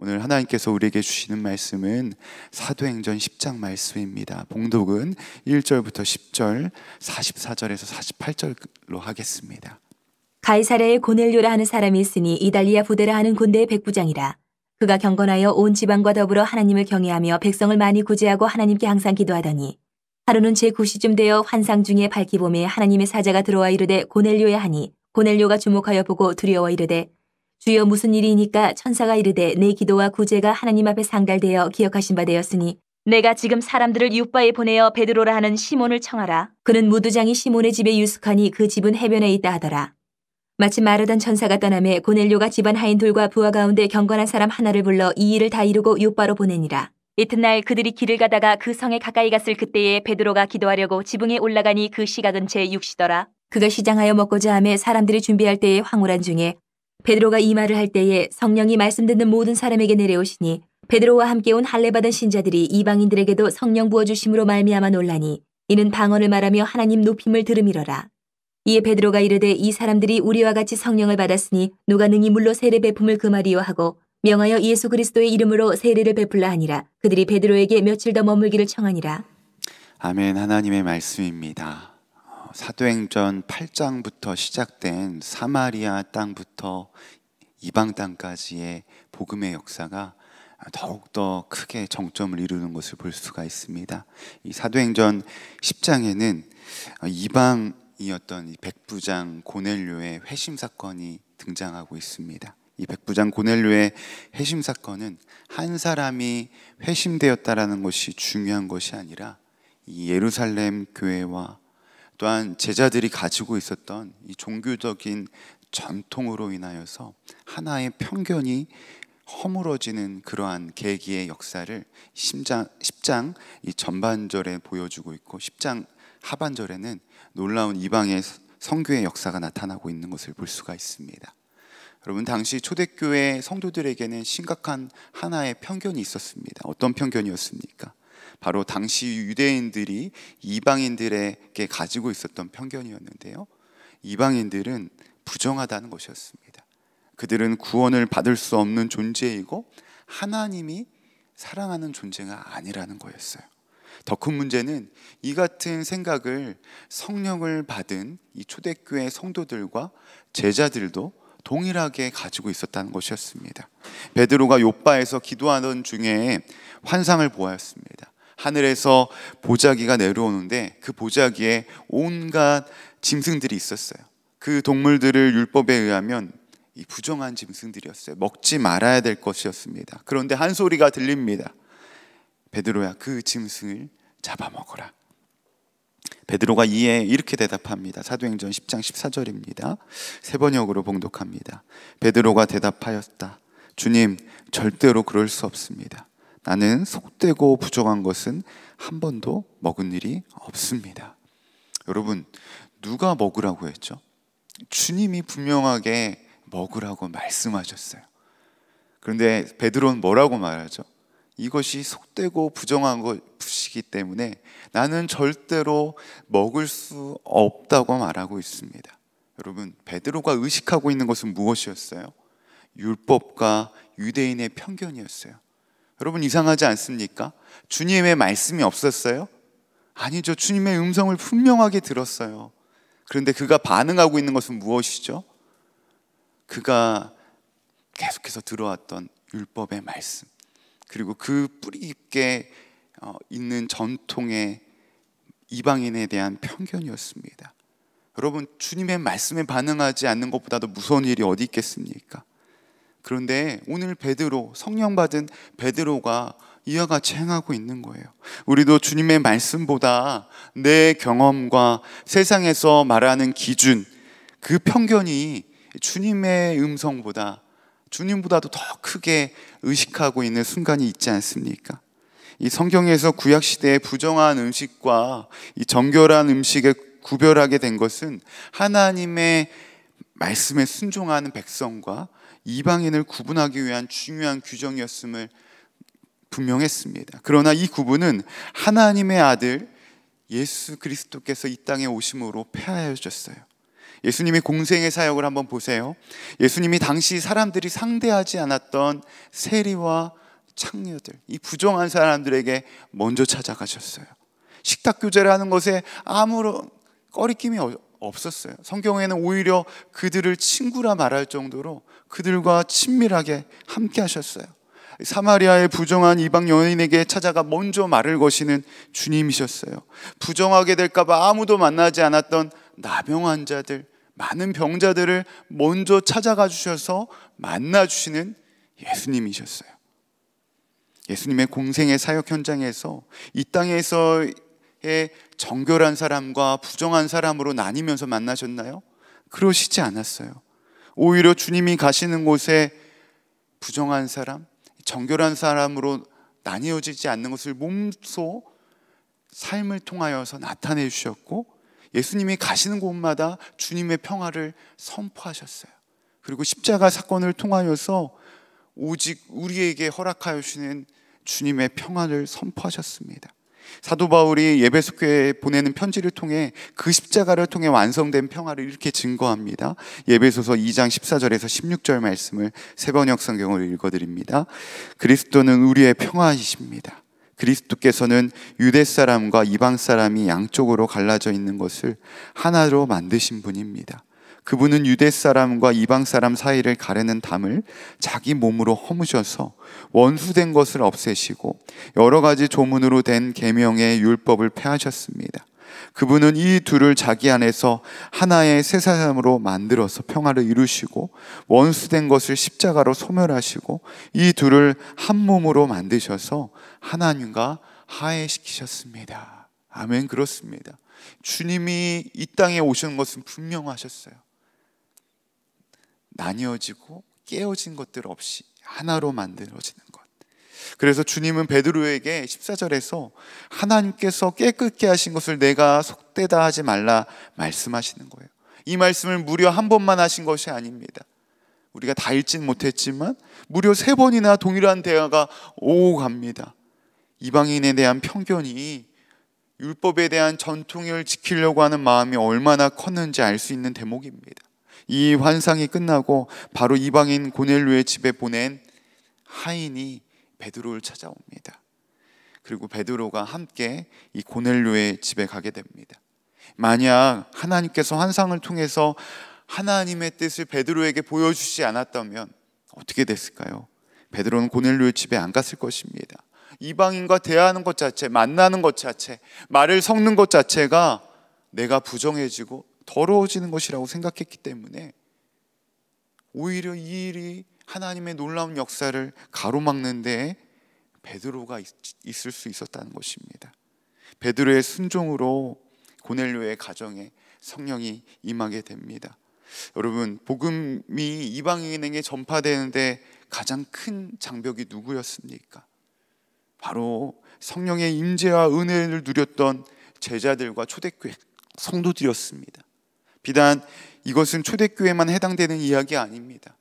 오늘 하나님께서 우리에게 주시는 말씀은 사도행전 10장 말씀입니다. 봉독은 1절부터 10절, 44절에서 48절로 하겠습니다. 가이사랴의 고넬료라 하는 사람이 있으니 이달리아 부대라 하는 군대의 백부장이라. 그가 경건하여 온 지방과 더불어 하나님을 경외하며 백성을 많이 구제하고 하나님께 항상 기도하더니 하루는 제9시쯤 되어 환상 중에 밝히 봄에 하나님의 사자가 들어와 이르되 고넬료야 하니 고넬료가 주목하여 보고 두려워 이르되 주여 무슨 일이니까 천사가 이르되 내 기도와 구제가 하나님 앞에 상달되어 기억하신 바 되었으니 내가 지금 사람들을 육바에 보내어 베드로라 하는 시몬을 청하라. 그는 무두장이 시몬의 집에 유숙하니 그 집은 해변에 있다 하더라. 마침 마르던 천사가 떠남에 고넬료가 집안 하인들과 부하 가운데 경건한 사람 하나를 불러 이 일을 다 이루고 육바로 보내니라. 이튿날 그들이 길을 가다가 그 성에 가까이 갔을 그때에 베드로가 기도하려고 지붕에 올라가니 그 시각은 제육시더라 그가 시장하여 먹고자 함에 사람들이 준비할 때에 황홀한 중에 베드로가 이 말을 할 때에 성령이 말씀 듣는 모든 사람에게 내려오시니 베드로와 함께 온 할례받은 신자들이 이방인들에게도 성령 부어 주심으로 말미암아 놀라니 이는 방언을 말하며 하나님 높임을 들음이러라. 이에 베드로가 이르되 이 사람들이 우리와 같이 성령을 받았으니 누가 능히 물로 세례 베품을 금하리요 하고 명하여 예수 그리스도의 이름으로 세례를 베풀라 하니라 그들이 베드로에게 며칠 더 머물기를 청하니라. 아멘 하나님의 말씀입니다. 사도행전 8장부터 시작된 사마리아 땅부터 이방 땅까지의 복음의 역사가 더욱더 크게 정점을 이루는 것을 볼 수가 있습니다. 이 사도행전 10장에는 어, 이방이었던 이 백부장 고넬료의 회심 사건이 등장하고 있습니다. 이 백부장 고넬료의 회심 사건은 한 사람이 회심되었다라는 것이 중요한 것이 아니라 이 예루살렘 교회와 또한 제자들이 가지고 있었던 이 종교적인 전통으로 인하여서 하나의 편견이 허물어지는 그러한 계기의 역사를 심장 10장 이 전반절에 보여주고 있고 10장 하반절에는 놀라운 이방의 성교의 역사가 나타나고 있는 것을 볼 수가 있습니다. 여러분 당시 초대교회 성도들에게는 심각한 하나의 편견이 있었습니다. 어떤 편견이었습니까? 바로 당시 유대인들이 이방인들에게 가지고 있었던 편견이었는데요. 이방인들은 부정하다는 것이었습니다. 그들은 구원을 받을 수 없는 존재이고 하나님이 사랑하는 존재가 아니라는 거였어요. 더 큰 문제는 이 같은 생각을 성령을 받은 이 초대교회 성도들과 제자들도 동일하게 가지고 있었다는 것이었습니다. 베드로가 요바에서 기도하던 중에 환상을 보았습니다. 하늘에서 보자기가 내려오는데 그 보자기에 온갖 짐승들이 있었어요. 그 동물들을 율법에 의하면 이 부정한 짐승들이었어요. 먹지 말아야 될 것이었습니다. 그런데 한 소리가 들립니다. 베드로야 그 짐승을 잡아먹어라. 베드로가 이에 이렇게 대답합니다. 사도행전 10장 14절입니다. 세 번역으로 봉독합니다. 베드로가 대답하였다. 주님, 절대로 그럴 수 없습니다. 나는 속되고 부족한 것은 한 번도 먹은 일이 없습니다. 여러분, 누가 먹으라고 했죠? 주님이 분명하게 먹으라고 말씀하셨어요. 그런데 베드로는 뭐라고 말하죠? 이것이 속되고 부정한 것이기 때문에 나는 절대로 먹을 수 없다고 말하고 있습니다. 여러분, 베드로가 의식하고 있는 것은 무엇이었어요? 율법과 유대인의 편견이었어요. 여러분 이상하지 않습니까? 주님의 말씀이 없었어요? 아니죠. 주님의 음성을 분명하게 들었어요. 그런데 그가 반응하고 있는 것은 무엇이죠? 그가 계속해서 들어왔던 율법의 말씀, 그리고 그 뿌리 깊게 어, 있는 전통의 이방인에 대한 편견이었습니다. 여러분, 주님의 말씀에 반응하지 않는 것보다도 무서운 일이 어디 있겠습니까? 그런데 오늘 베드로 성령 받은 베드로가 이와 같이 행하고 있는 거예요. 우리도 주님의 말씀보다 내 경험과 세상에서 말하는 기준, 그 편견이 주님의 음성보다 주님보다도 더 크게 의식하고 있는 순간이 있지 않습니까? 이 성경에서 구약 시대의 부정한 음식과 이 정결한 음식을 구별하게 된 것은 하나님의 말씀에 순종하는 백성과 이방인을 구분하기 위한 중요한 규정이었음을 분명했습니다. 그러나 이 구분은 하나님의 아들 예수 그리스도께서 이 땅에 오심으로 폐하여졌어요. 예수님이 공생의 사역을 한번 보세요. 예수님이 당시 사람들이 상대하지 않았던 세리와 창녀들, 이 부정한 사람들에게 먼저 찾아가셨어요. 식탁 교제를 하는 것에 아무런 꺼리낌이 없었어요. 성경에는 오히려 그들을 친구라 말할 정도로 그들과 친밀하게 함께 하셨어요. 사마리아의 부정한 이방 여인에게 찾아가 먼저 말을 거시는 주님이셨어요. 부정하게 될까봐 아무도 만나지 않았던 나병 환자들, 많은 병자들을 먼저 찾아가 주셔서 만나 주시는 예수님이셨어요. 예수님의 공생의 사역 현장에서 이 땅에서 정결한 사람과 부정한 사람으로 나뉘면서 만나셨나요? 그러시지 않았어요. 오히려 주님이 가시는 곳에 부정한 사람, 정결한 사람으로 나뉘어지지 않는 것을 몸소 삶을 통하여서 나타내 주셨고 예수님이 가시는 곳마다 주님의 평화를 선포하셨어요. 그리고 십자가 사건을 통하여서 오직 우리에게 허락하여 주시는 주님의 평화를 선포하셨습니다. 사도 바울이 예배소 교에 보내는 편지를 통해 그 십자가를 통해 완성된 평화를 이렇게 증거합니다. 예배소서 2장 14절에서 16절 말씀을 세번역 성경을 읽어드립니다. 그리스도는 우리의 평화이십니다. 그리스도께서는 유대 사람과 이방 사람이 양쪽으로 갈라져 있는 것을 하나로 만드신 분입니다. 그분은 유대 사람과 이방 사람 사이를 가르는 담을 자기 몸으로 허무셔서 원수된 것을 없애시고 여러 가지 조문으로 된 계명의 율법을 폐하셨습니다. 그분은 이 둘을 자기 안에서 하나의 새 사람으로 만들어서 평화를 이루시고 원수된 것을 십자가로 소멸하시고 이 둘을 한 몸으로 만드셔서 하나님과 하해시키셨습니다. 아멘 그렇습니다. 주님이 이 땅에 오신 것은 분명하셨어요. 나뉘어지고 깨어진 것들 없이 하나로 만들어지는 것. 그래서 주님은 베드로에게 14절에서 하나님께서 깨끗게 하신 것을 내가 속되다 하지 말라 말씀하시는 거예요. 이 말씀을 무려 한 번만 하신 것이 아닙니다. 우리가 다 읽진 못했지만 무려 세 번이나 동일한 대화가 오고 갑니다. 이방인에 대한 편견이 율법에 대한 전통을 지키려고 하는 마음이 얼마나 컸는지 알 수 있는 대목입니다. 이 환상이 끝나고 바로 이방인 고넬료의 집에 보낸 하인이 베드로를 찾아옵니다. 그리고 베드로가 함께 이 고넬료의 집에 가게 됩니다. 만약 하나님께서 환상을 통해서 하나님의 뜻을 베드로에게 보여주지 않았다면 어떻게 됐을까요? 베드로는 고넬료의 집에 안 갔을 것입니다. 이방인과 대화하는 것 자체, 만나는 것 자체, 말을 섞는 것 자체가 내가 부정해지고 더러워지는 것이라고 생각했기 때문에 오히려 이 일이 하나님의 놀라운 역사를 가로막는 데 베드로가 있을 수 있었다는 것입니다. 베드로의 순종으로 고넬료의 가정에 성령이 임하게 됩니다. 여러분, 복음이 이방인에게 전파되는데 가장 큰 장벽이 누구였습니까? 바로 성령의 임재와 은혜를 누렸던 제자들과 초대교회 성도들이었습니다. 비단 이것은 초대교회만 해당되는 이야기 아닙니다.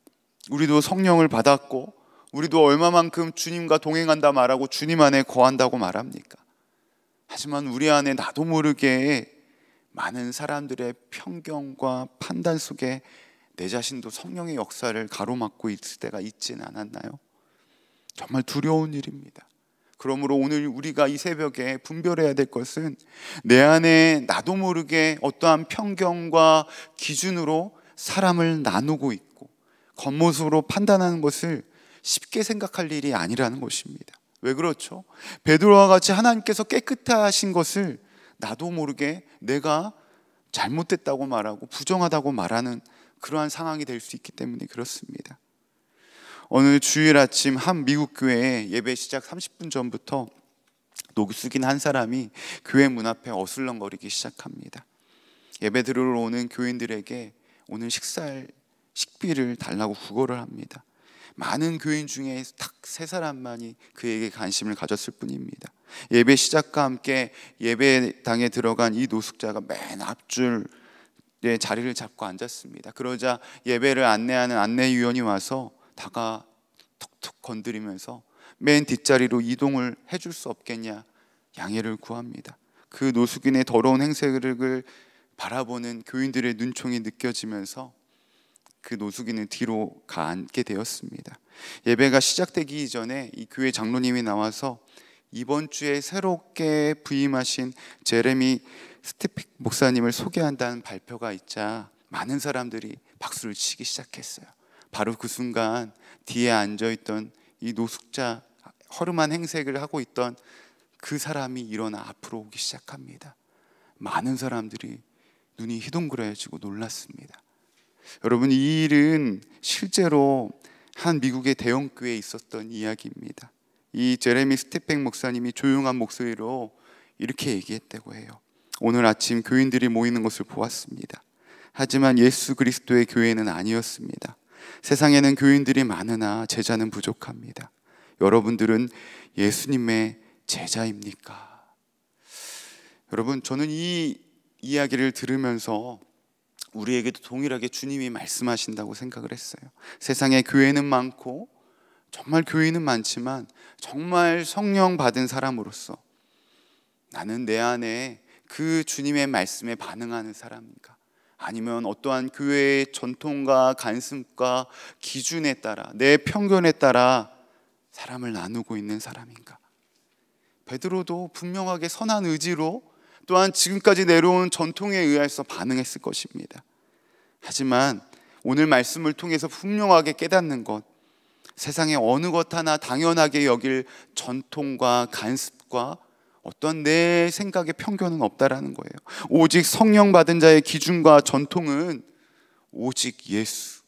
우리도 성령을 받았고 우리도 얼마만큼 주님과 동행한다 말하고 주님 안에 거한다고 말합니까? 하지만 우리 안에 나도 모르게 많은 사람들의 편견과 판단 속에 내 자신도 성령의 역사를 가로막고 있을 때가 있진 않았나요? 정말 두려운 일입니다. 그러므로 오늘 우리가 이 새벽에 분별해야 될 것은 내 안에 나도 모르게 어떠한 편견과 기준으로 사람을 나누고 있고 겉모습으로 판단하는 것을 쉽게 생각할 일이 아니라는 것입니다. 왜 그렇죠? 베드로와 같이 하나님께서 깨끗하신 것을 나도 모르게 내가 잘못됐다고 말하고 부정하다고 말하는 그러한 상황이 될 수 있기 때문에 그렇습니다. 오늘 주일 아침 한 미국 교회에 예배 시작 30분 전부터 녹이 숙인 한 사람이 교회 문 앞에 어슬렁거리기 시작합니다. 예배 들으러 오는 교인들에게 오늘 식살 식비를 달라고 구걸을 합니다. 많은 교인 중에 딱세 사람만이 그에게 관심을 가졌을 뿐입니다. 예배 시작과 함께 예배당에 들어간 이 노숙자가 맨 앞줄 에 자리를 잡고 앉았습니다. 그러자 예배를 안내하는 안내위원이 와서 다가 툭툭 건드리면서 맨 뒷자리로 이동을 해줄 수 없겠냐 양해를 구합니다. 그 노숙인의 더러운 행색을 바라보는 교인들의 눈총이 느껴지면서 그 노숙인은 뒤로 가앉게 되었습니다. 예배가 시작되기 전에이 교회 장로님이 나와서 이번 주에 새롭게 부임하신 제레미 스티픽 목사님을 소개한다는 발표가 있자 많은 사람들이 박수를 치기 시작했어요. 바로 그 순간 뒤에 앉아 있던 이 노숙자 허름한 행색을 하고 있던 그 사람이 일어나 앞으로 오기 시작합니다. 많은 사람들이 눈이 희동그레지고 놀랐습니다. 여러분 이 일은 실제로 한 미국의 대형 교회에 있었던 이야기입니다. 이 제레미 스테펙 목사님이 조용한 목소리로 이렇게 얘기했다고 해요. 오늘 아침 교인들이 모이는 것을 보았습니다. 하지만 예수 그리스도의 교회는 아니었습니다. 세상에는 교인들이 많으나 제자는 부족합니다. 여러분들은 예수님의 제자입니까? 여러분, 저는 이 이야기를 들으면서 우리에게도 동일하게 주님이 말씀하신다고 생각을 했어요. 세상에 교회는 많고, 정말 교회는 많지만, 정말 성령 받은 사람으로서 나는 내 안에 그 주님의 말씀에 반응하는 사람인가? 아니면 어떠한 교회의 전통과 간습과 기준에 따라 내 편견에 따라 사람을 나누고 있는 사람인가? 베드로도 분명하게 선한 의지로 또한 지금까지 내려온 전통에 의해서 반응했을 것입니다. 하지만 오늘 말씀을 통해서 분명하게 깨닫는 것 세상의 어느 것 하나 당연하게 여길 전통과 간습과 어떤 내 생각의 편견은 없다라는 거예요. 오직 성령 받은 자의 기준과 전통은 오직 예수,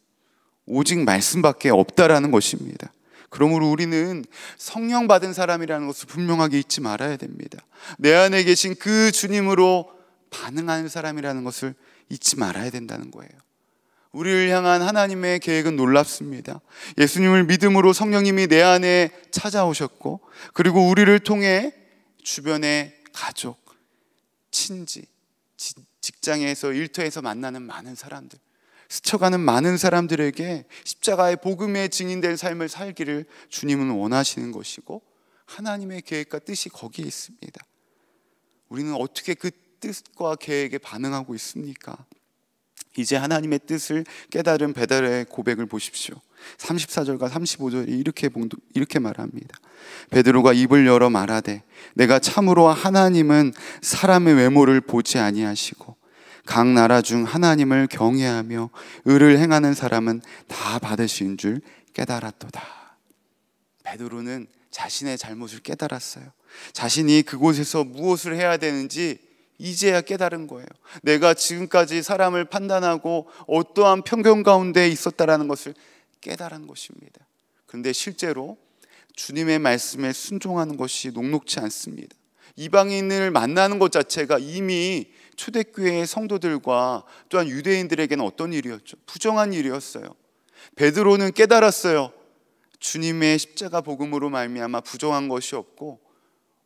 오직 말씀밖에 없다라는 것입니다. 그러므로 우리는 성령 받은 사람이라는 것을 분명하게 잊지 말아야 됩니다. 내 안에 계신 그 주님으로 반응하는 사람이라는 것을 잊지 말아야 된다는 거예요. 우리를 향한 하나님의 계획은 놀랍습니다. 예수님을 믿음으로 성령님이 내 안에 찾아오셨고, 그리고 우리를 통해 주변의 가족, 친지, 직장에서 일터에서 만나는 많은 사람들, 스쳐가는 많은 사람들에게 십자가의 복음의 증인된 삶을 살기를 주님은 원하시는 것이고 하나님의 계획과 뜻이 거기에 있습니다. 우리는 어떻게 그 뜻과 계획에 반응하고 있습니까? 이제 하나님의 뜻을 깨달은 배달의 고백을 보십시오. 34절과 35절이 이렇게 이렇게 말합니다. 베드로가 입을 열어 말하되 내가 참으로 하나님은 사람의 외모를 보지 아니하시고 각 나라 중 하나님을 경외하며 의를 행하는 사람은 다 받으신 줄 깨달았도다. 베드로는 자신의 잘못을 깨달았어요. 자신이 그곳에서 무엇을 해야 되는지 이제야 깨달은 거예요. 내가 지금까지 사람을 판단하고 어떠한 편견 가운데 있었다라는 것을 깨달은 것입니다. 그런데 실제로 주님의 말씀에 순종하는 것이 녹록치 않습니다. 이방인을 만나는 것 자체가 이미 초대교회의 성도들과 또한 유대인들에게는 어떤 일이었죠? 부정한 일이었어요. 베드로는 깨달았어요. 주님의 십자가 복음으로 말미암아 부정한 것이 없고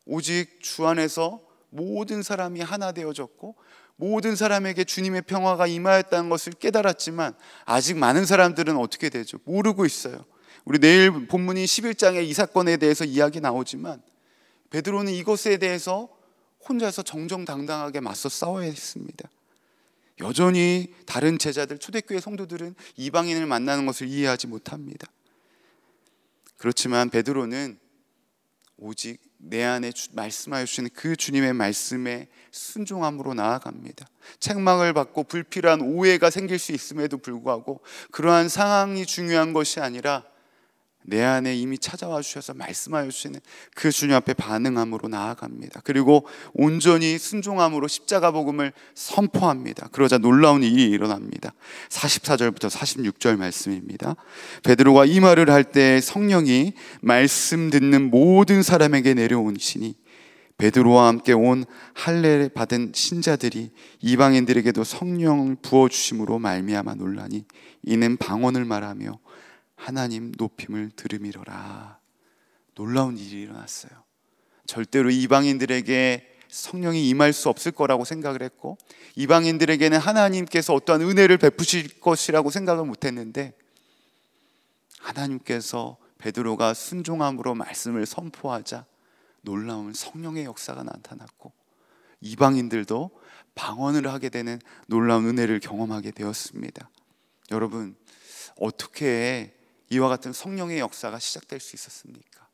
오직 주 안에서 모든 사람이 하나 되어졌고 모든 사람에게 주님의 평화가 임하였다는 것을 깨달았지만 아직 많은 사람들은 어떻게 되죠? 모르고 있어요. 우리 내일 본문인 11장에 이 사건에 대해서 이야기 나오지만 베드로는 이것에 대해서 혼자서 정정당당하게 맞서 싸워야 했습니다. 여전히 다른 제자들 초대교회 성도들은 이방인을 만나는 것을 이해하지 못합니다. 그렇지만 베드로는 오직 내 안에 말씀하여 주시는 그 주님의 말씀에 순종함으로 나아갑니다. 책망을 받고 불필요한 오해가 생길 수 있음에도 불구하고 그러한 상황이 중요한 것이 아니라 내 안에 이미 찾아와 주셔서 말씀하여 주시는 그 주님 앞에 반응함으로 나아갑니다. 그리고 온전히 순종함으로 십자가 복음을 선포합니다. 그러자 놀라운 일이 일어납니다. 44절부터 46절 말씀입니다. 베드로가 이 말을 할 때 성령이 말씀 듣는 모든 사람에게 내려오시니 베드로와 함께 온 할례 받은 신자들이 이방인들에게도 성령을 부어 주심으로 말미암아 놀라니 이는 방언을 말하며 하나님 높임을 들음이러라. 놀라운 일이 일어났어요. 절대로 이방인들에게 성령이 임할 수 없을 거라고 생각을 했고 이방인들에게는 하나님께서 어떠한 은혜를 베푸실 것이라고 생각을 못 했는데 하나님께서 베드로가 순종함으로 말씀을 선포하자 놀라운 성령의 역사가 나타났고 이방인들도 방언을 하게 되는 놀라운 은혜를 경험하게 되었습니다. 여러분 어떻게 이와 같은 성령의 역사가 시작될 수 있었습니까?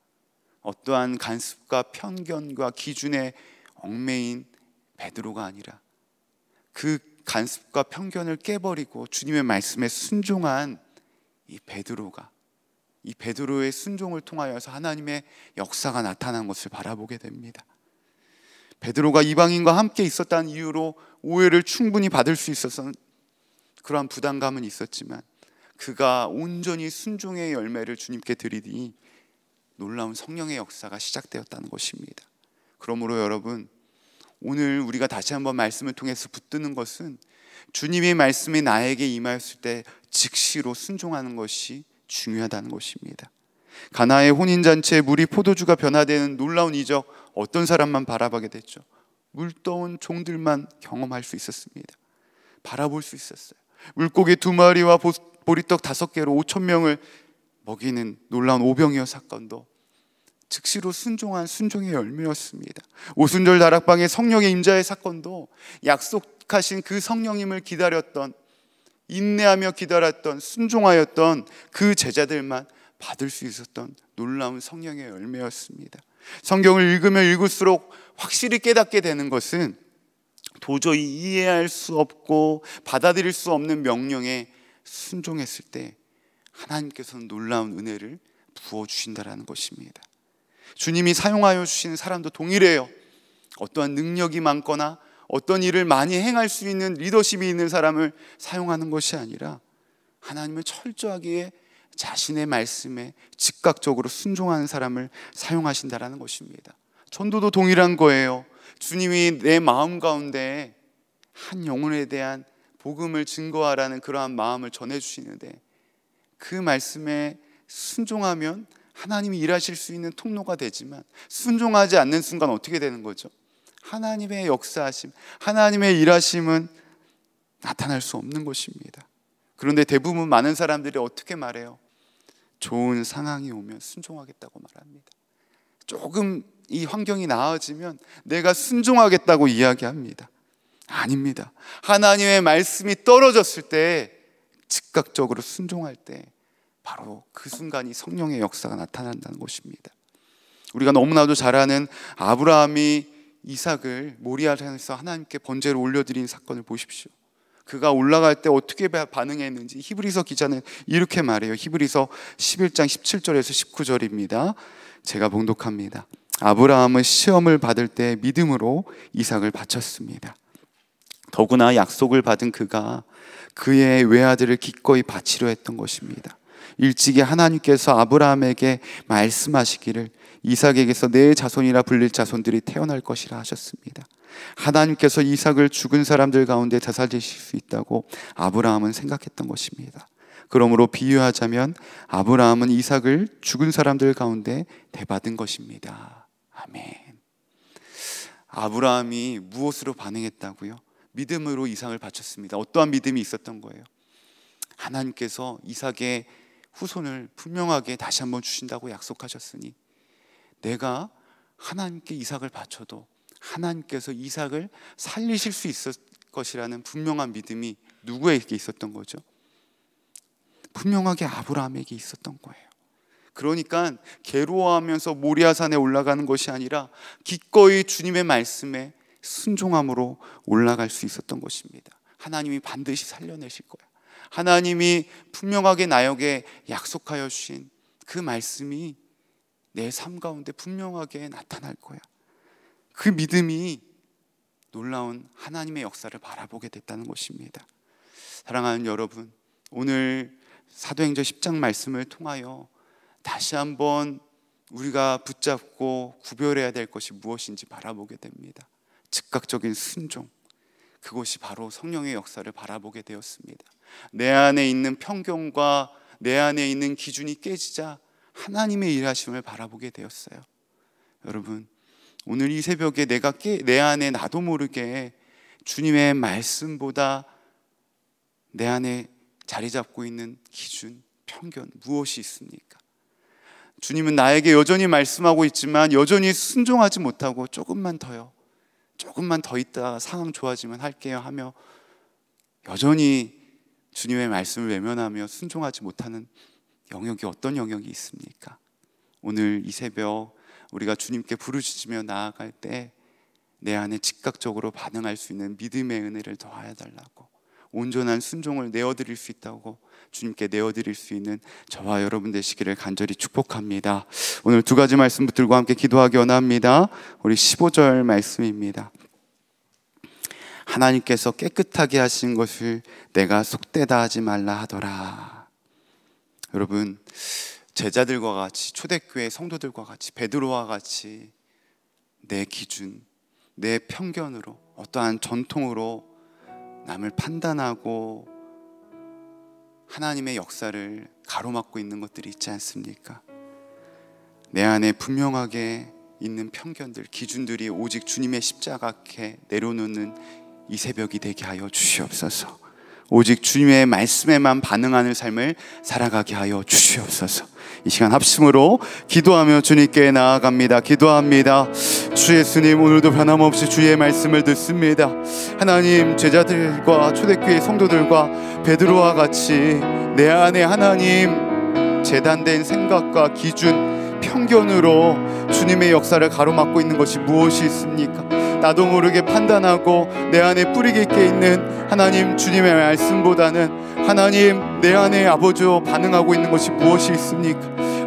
어떠한 간습과 편견과 기준에 얽매인 베드로가 아니라 그 간습과 편견을 깨버리고 주님의 말씀에 순종한 이 베드로가 이 베드로의 순종을 통하여서 하나님의 역사가 나타난 것을 바라보게 됩니다. 베드로가 이방인과 함께 있었다는 이유로 오해를 충분히 받을 수 있어서 그러한 부담감은 있었지만 그가 온전히 순종의 열매를 주님께 드리니 놀라운 성령의 역사가 시작되었다는 것입니다. 그러므로 여러분 오늘 우리가 다시 한번 말씀을 통해서 붙드는 것은 주님의 말씀이 나에게 임하였을 때 즉시로 순종하는 것이 중요하다는 것입니다. 가나의 혼인 잔치에 물이 포도주가 변화되는 놀라운 이적 어떤 사람만 바라보게 됐죠. 물떠온 종들만 경험할 수 있었습니다. 바라볼 수 있었어요. 물고기 두 마리와 보리떡 다섯 개로 5천 명을 먹이는 놀라운 오병이어 사건도 즉시로 순종한 순종의 열매였습니다. 오순절 다락방의 성령의 임자의 사건도 약속하신 그 성령님을 기다렸던 인내하며 기다렸던 순종하였던 그 제자들만 받을 수 있었던 놀라운 성령의 열매였습니다. 성경을 읽으면 읽을수록 확실히 깨닫게 되는 것은 도저히 이해할 수 없고 받아들일 수 없는 명령에 순종했을 때 하나님께서는 놀라운 은혜를 부어 주신다라는 것입니다. 주님이 사용하여 주시는 사람도 동일해요. 어떠한 능력이 많거나 어떤 일을 많이 행할 수 있는 리더십이 있는 사람을 사용하는 것이 아니라 하나님을 철저하게 자신의 말씀에 즉각적으로 순종하는 사람을 사용하신다라는 것입니다. 전도도 동일한 거예요. 주님이 내 마음 가운데 한 영혼에 대한 복음을 증거하라는 그러한 마음을 전해 주시는데 그 말씀에 순종하면 하나님이 일하실 수 있는 통로가 되지만 순종하지 않는 순간 어떻게 되는 거죠? 하나님의 역사하심, 하나님의 일하심은 나타날 수 없는 것입니다. 그런데 대부분 많은 사람들이 어떻게 말해요? 좋은 상황이 오면 순종하겠다고 말합니다. 조금 이 환경이 나아지면 내가 순종하겠다고 이야기합니다. 아닙니다. 하나님의 말씀이 떨어졌을 때 즉각적으로 순종할 때 바로 그 순간이 성령의 역사가 나타난다는 것입니다. 우리가 너무나도 잘 아는 아브라함이 이삭을 모리아산에서 하나님께 번제를 올려드린 사건을 보십시오. 그가 올라갈 때 어떻게 반응했는지 히브리서 기자는 이렇게 말해요. 히브리서 11장 17절에서 19절입니다. 제가 봉독합니다. 아브라함은 시험을 받을 때 믿음으로 이삭을 바쳤습니다. 더구나 약속을 받은 그가 그의 외아들을 기꺼이 바치려 했던 것입니다. 일찍이 하나님께서 아브라함에게 말씀하시기를 이삭에게서 내 자손이라 불릴 자손들이 태어날 것이라 하셨습니다. 하나님께서 이삭을 죽은 사람들 가운데 되살리실 수 있다고 아브라함은 생각했던 것입니다. 그러므로 비유하자면 아브라함은 이삭을 죽은 사람들 가운데 대받은 것입니다. 아멘. 아브라함이 무엇으로 반응했다고요? 믿음으로 이상을 바쳤습니다. 어떠한 믿음이 있었던 거예요? 하나님께서 이삭의 후손을 분명하게 다시 한번 주신다고 약속하셨으니 내가 하나님께 이삭을 바쳐도 하나님께서 이삭을 살리실 수 있을 것이라는 분명한 믿음이 누구에게 있었던 거죠? 분명하게 아브라함에게 있었던 거예요. 그러니까 괴로워하면서 모리아산에 올라가는 것이 아니라 기꺼이 주님의 말씀에 순종함으로 올라갈 수 있었던 것입니다. 하나님이 반드시 살려내실 거야. 하나님이 분명하게 나에게 약속하여 주신 그 말씀이 내 삶 가운데 분명하게 나타날 거야. 그 믿음이 놀라운 하나님의 역사를 바라보게 됐다는 것입니다. 사랑하는 여러분, 오늘 사도행전 10장 말씀을 통하여 다시 한번 우리가 붙잡고 구별해야 될 것이 무엇인지 바라보게 됩니다. 즉각적인 순종, 그것이 바로 성령의 역사를 바라보게 되었습니다. 내 안에 있는 편견과 내 안에 있는 기준이 깨지자 하나님의 일하심을 바라보게 되었어요. 여러분, 오늘 이 새벽에 내가 깨, 내 안에 나도 모르게 주님의 말씀보다 내 안에 자리 잡고 있는 기준, 편견 무엇이 있습니까? 주님은 나에게 여전히 말씀하고 있지만 여전히 순종하지 못하고 조금만 더요. 조금만 더 있다 상황 좋아지면 할게요 하며 여전히 주님의 말씀을 외면하며 순종하지 못하는 영역이 어떤 영역이 있습니까? 오늘 이 새벽 우리가 주님께 부르짖으며 나아갈 때 내 안에 즉각적으로 반응할 수 있는 믿음의 은혜를 더하여 달라고 온전한 순종을 내어드릴 수 있다고 주님께 내어드릴 수 있는 저와 여러분 되시기를 간절히 축복합니다. 오늘 두 가지 말씀 들고 함께 기도하기 원합니다. 우리 15절 말씀입니다. 하나님께서 깨끗하게 하신 것을 내가 속되다 하지 말라 하더라. 여러분, 제자들과 같이 초대교회 성도들과 같이 베드로와 같이 내 기준, 내 편견으로 어떠한 전통으로 남을 판단하고 하나님의 역사를 가로막고 있는 것들이 있지 않습니까? 내 안에 분명하게 있는 편견들, 기준들이 오직 주님의 십자가에 내려놓는 이 새벽이 되게 하여 주시옵소서. 오직 주님의 말씀에만 반응하는 삶을 살아가게 하여 주시옵소서. 이 시간 합심으로 기도하며 주님께 나아갑니다. 기도합니다. 주 예수님 오늘도 변함없이 주의 말씀을 듣습니다. 하나님 제자들과 초대교회 성도들과 베드로와 같이 내 안에 하나님 재단된 생각과 기준 편견으로 주님의 역사를 가로막고 있는 것이 무엇이 있습니까? 나도 모르게 판단하고 내 안에 뿌리 깊게 있는 하나님 주님의 말씀보다는 하나님 내 안에 아버지로 반응하고 있는 것이 무엇이 있습니까?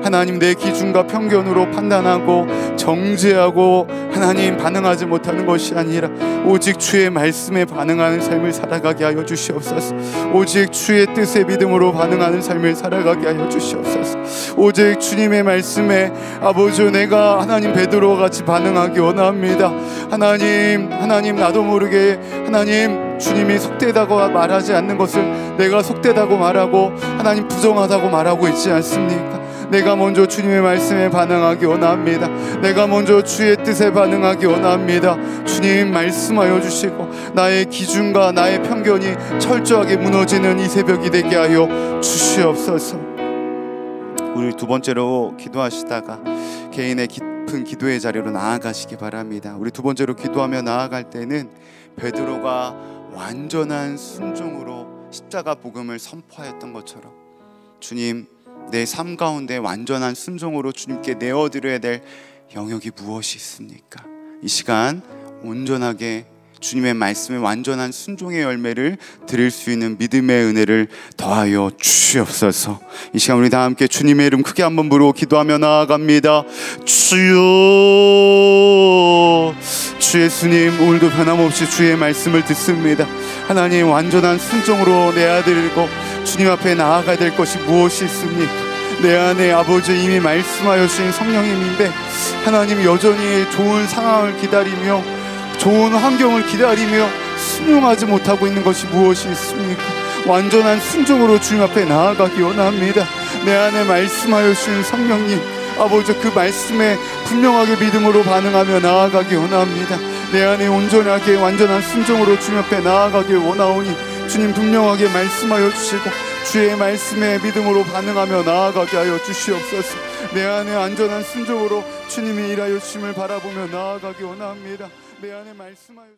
하나님 내 기준과 편견으로 판단하고 정죄하고 하나님 반응하지 못하는 것이 아니라 오직 주의 말씀에 반응하는 삶을 살아가게 하여 주시옵소서. 오직 주의 뜻에 믿음으로 반응하는 삶을 살아가게 하여 주시옵소서. 오직 주님의 말씀에 아버지 내가 하나님 베드로와 같이 반응하기 원합니다. 하나님 하나님 나도 모르게 하나님 주님이 속되다고 말하지 않는 것을 내가 속되다고 말하고 하나님 부정하다고 말하고 있지 않습니까? 내가 먼저 주님의 말씀에 반응하기 원합니다. 내가 먼저 주의 뜻에 반응하기 원합니다. 주님 말씀하여 주시고 나의 기준과 나의 편견이 철저하게 무너지는 이 새벽이 되게 하여 주시옵소서. 우리 두 번째로 기도하시다가 개인의 깊은 기도의 자리로 나아가시기 바랍니다. 우리 두 번째로 기도하며 나아갈 때는 베드로가 완전한 순종으로 십자가 복음을 선포하였던 것처럼 주님 내삶 가운데 완전한 순종으로 주님께 내어드려야 될 영역이 무엇이 있습니까? 이 시간 온전하게 주님의 말씀에 완전한 순종의 열매를 드릴 수 있는 믿음의 은혜를 더하여 주시옵소서. 이 시간 우리 다 함께 주님의 이름 크게 한번 부르고 기도하며 나아갑니다. 주여, 주 예수님 오늘도 변함없이 주의 말씀을 듣습니다. 하나님 완전한 순종으로 내 아들이고 주님 앞에 나아가야 될 것이 무엇이 있습니까? 내 안에 아버지 이미 말씀하여 주신 성령님인데 하나님 여전히 좋은 상황을 기다리며 좋은 환경을 기다리며 순응하지 못하고 있는 것이 무엇이 있습니까? 완전한 순종으로 주님 앞에 나아가기 원합니다. 내 안에 말씀하여 주신 성령님, 아버지 그 말씀에 분명하게 믿음으로 반응하며 나아가기 원합니다. 내 안에 온전하게 완전한 순종으로 주님 앞에 나아가길 원하오니 주님 분명하게 말씀하여 주시고 주의 말씀에 믿음으로 반응하며 나아가게 하여 주시옵소서. 내 안에 안전한 순종으로 주님이 일하여 주심을 바라보며 나아가기 원합니다. 내 안에 말씀하여